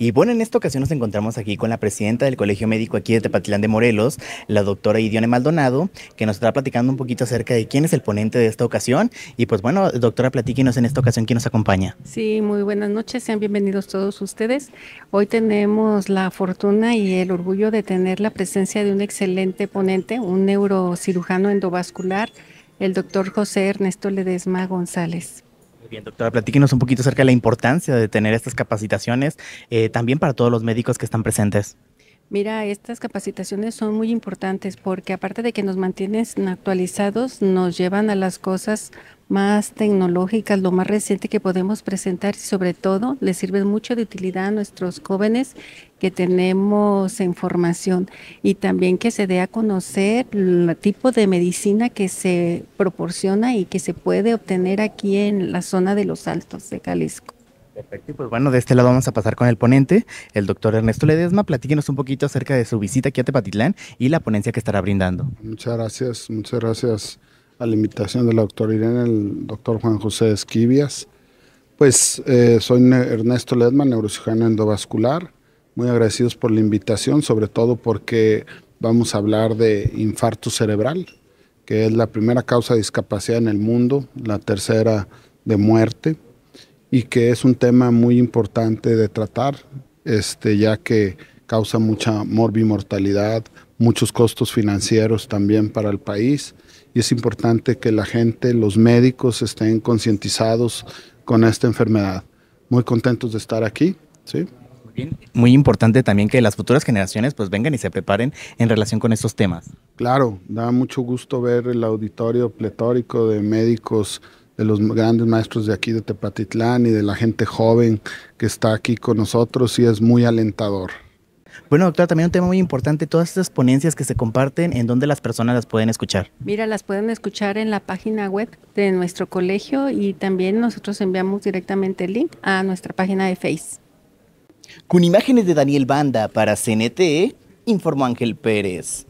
Y bueno, en esta ocasión nos encontramos aquí con la presidenta del Colegio Médico aquí de Tepatilán de Morelos, la doctora Idione Maldonado, que nos está platicando un poquito acerca de quién es el ponente de esta ocasión. Y pues bueno, doctora, platíquenos en esta ocasión quién nos acompaña. Sí, muy buenas noches, sean bienvenidos todos ustedes. Hoy tenemos la fortuna y el orgullo de tener la presencia de un excelente ponente, un neurocirujano endovascular, el doctor José Ernesto Ledesma González bien, doctora, platíquenos un poquito acerca de la importancia de tener estas capacitaciones eh, también para todos los médicos que están presentes. Mira, estas capacitaciones son muy importantes porque aparte de que nos mantienen actualizados, nos llevan a las cosas más tecnológicas, lo más reciente que podemos presentar y sobre todo le sirve mucho de utilidad a nuestros jóvenes que tenemos en formación y también que se dé a conocer el tipo de medicina que se proporciona y que se puede obtener aquí en la zona de los Altos de Jalisco. Perfecto, pues bueno, de este lado vamos a pasar con el ponente, el doctor Ernesto Ledesma. Platíquenos un poquito acerca de su visita aquí a Tepatitlán y la ponencia que estará brindando. Muchas gracias, muchas gracias a la invitación de la doctora Irene, el doctor Juan José Esquivias. Pues eh, soy Ernesto Ledman, neurocirujano endovascular. Muy agradecidos por la invitación, sobre todo porque vamos a hablar de infarto cerebral, que es la primera causa de discapacidad en el mundo, la tercera de muerte, y que es un tema muy importante de tratar, este, ya que causa mucha morbimortalidad, muchos costos financieros también para el país y es importante que la gente, los médicos estén concientizados con esta enfermedad. Muy contentos de estar aquí. ¿sí? Muy, importante también que las futuras generaciones pues vengan y se preparen en relación con estos temas. Claro, da mucho gusto ver el auditorio pletórico de médicos de los grandes maestros de aquí de Tepatitlán y de la gente joven que está aquí con nosotros y es muy alentador. Bueno, doctora, también un tema muy importante, todas estas ponencias que se comparten, ¿en dónde las personas las pueden escuchar? Mira, las pueden escuchar en la página web de nuestro colegio y también nosotros enviamos directamente el link a nuestra página de Face. Con imágenes de Daniel Banda para CNT, informó Ángel Pérez.